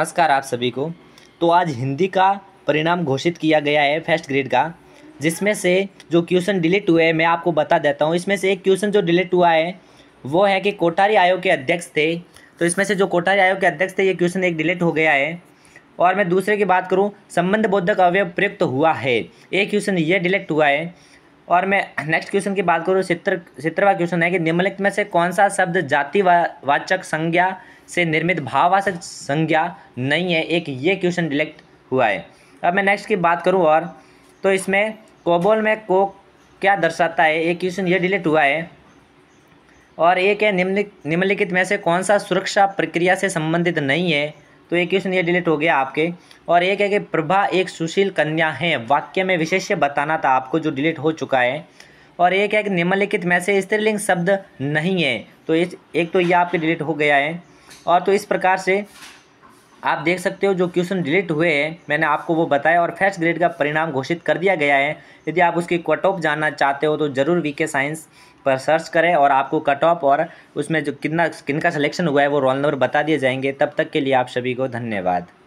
नमस्कार आप सभी को तो आज हिंदी का परिणाम घोषित किया गया है फर्स्ट ग्रेड का जिसमें से जो क्वेश्चन डिलीट हुए हैं मैं आपको बता देता हूँ इसमें से एक क्वेश्चन जो डिलीट हुआ है वो है कि कोटारी आयोग के अध्यक्ष थे तो इसमें से जो कोटारी आयोग के अध्यक्ष थे ये क्वेश्चन एक डिलीट हो गया है और मैं दूसरे की बात करूँ संबंध बोधक अवयव प्रयुक्त हुआ है एक क्वेश्चन ये डिलीट हुआ है और मैं नेक्स्ट क्वेश्चन की बात करूँ सित्र सित्रवा क्वेश्चन है कि निम्नलिखित में से कौन सा शब्द जाति वाचक संज्ञा से निर्मित भाववाचक संज्ञा नहीं है एक ये क्वेश्चन डिलेक्ट हुआ है अब मैं नेक्स्ट की बात करूँ और तो इसमें कोबोल में को क्या दर्शाता है एक क्वेश्चन ये डिलेक्ट हुआ है और एक है निम्नलिखित में से कौन सा सुरक्षा प्रक्रिया से संबंधित नहीं है तो ये क्वेश्चन ये डिलीट हो गया आपके और एक है कि प्रभा एक सुशील कन्या है वाक्य में विशेष बताना था आपको जो डिलीट हो चुका है और एक है कि निम्नलिखित में से स्त्रीलिंग शब्द नहीं है तो इस एक तो ये आपके डिलीट हो गया है और तो इस प्रकार से आप देख सकते हो जो क्वेश्चन डिलीट हुए हैं मैंने आपको वो बताया और फर्स्ट ग्रेड का परिणाम घोषित कर दिया गया है यदि आप उसकी कट ऑफ जानना चाहते हो तो ज़रूर वीके साइंस पर सर्च करें और आपको कट ऑफ और उसमें जो कितना किन का सिलेक्शन हुआ है वो रोल नंबर बता दिए जाएंगे तब तक के लिए आप सभी को धन्यवाद